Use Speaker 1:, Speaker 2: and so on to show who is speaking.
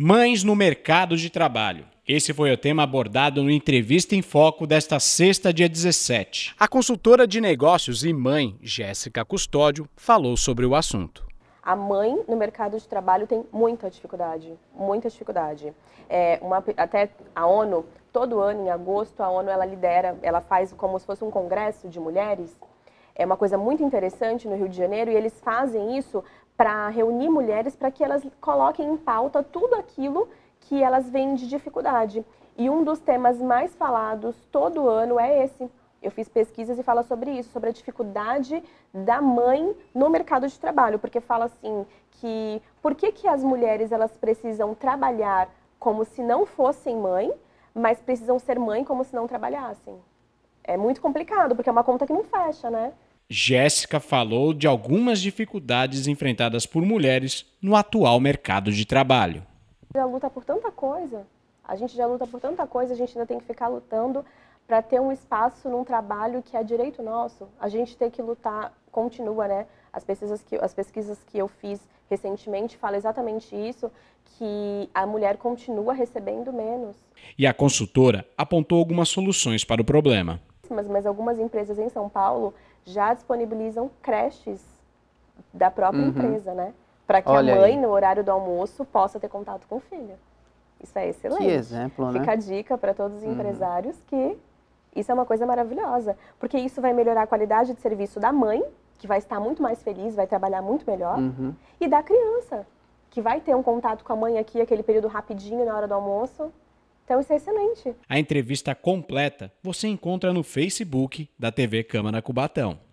Speaker 1: Mães no mercado de trabalho. Esse foi o tema abordado no Entrevista em Foco desta sexta, dia 17. A consultora de negócios e mãe, Jéssica Custódio, falou sobre o assunto.
Speaker 2: A mãe no mercado de trabalho tem muita dificuldade, muita dificuldade. É uma, até a ONU, todo ano em agosto, a ONU ela lidera, ela faz como se fosse um congresso de mulheres é uma coisa muito interessante no Rio de Janeiro e eles fazem isso para reunir mulheres para que elas coloquem em pauta tudo aquilo que elas vêm de dificuldade. E um dos temas mais falados todo ano é esse. Eu fiz pesquisas e fala sobre isso, sobre a dificuldade da mãe no mercado de trabalho, porque fala assim que por que, que as mulheres elas precisam trabalhar como se não fossem mãe, mas precisam ser mãe como se não trabalhassem. É muito complicado, porque é uma conta que não fecha, né?
Speaker 1: Jéssica falou de algumas dificuldades enfrentadas por mulheres no atual mercado de trabalho.
Speaker 2: Já luta por tanta coisa, a gente já luta por tanta coisa, a gente ainda tem que ficar lutando para ter um espaço num trabalho que é direito nosso. A gente tem que lutar, continua, né? As pesquisas que, as pesquisas que eu fiz recentemente falam exatamente isso, que a mulher continua recebendo menos.
Speaker 1: E a consultora apontou algumas soluções para o problema.
Speaker 2: Mas, mas algumas empresas em São Paulo já disponibilizam creches da própria uhum. empresa, né? Para que Olha a mãe, aí. no horário do almoço, possa ter contato com o filho. Isso é excelente. Que exemplo, né? Fica a dica para todos os uhum. empresários que isso é uma coisa maravilhosa, porque isso vai melhorar a qualidade de serviço da mãe, que vai estar muito mais feliz, vai trabalhar muito melhor, uhum. e da criança, que vai ter um contato com a mãe aqui, aquele período rapidinho na hora do almoço. Então isso é excelente.
Speaker 1: A entrevista completa você encontra no Facebook da TV Câmara Cubatão.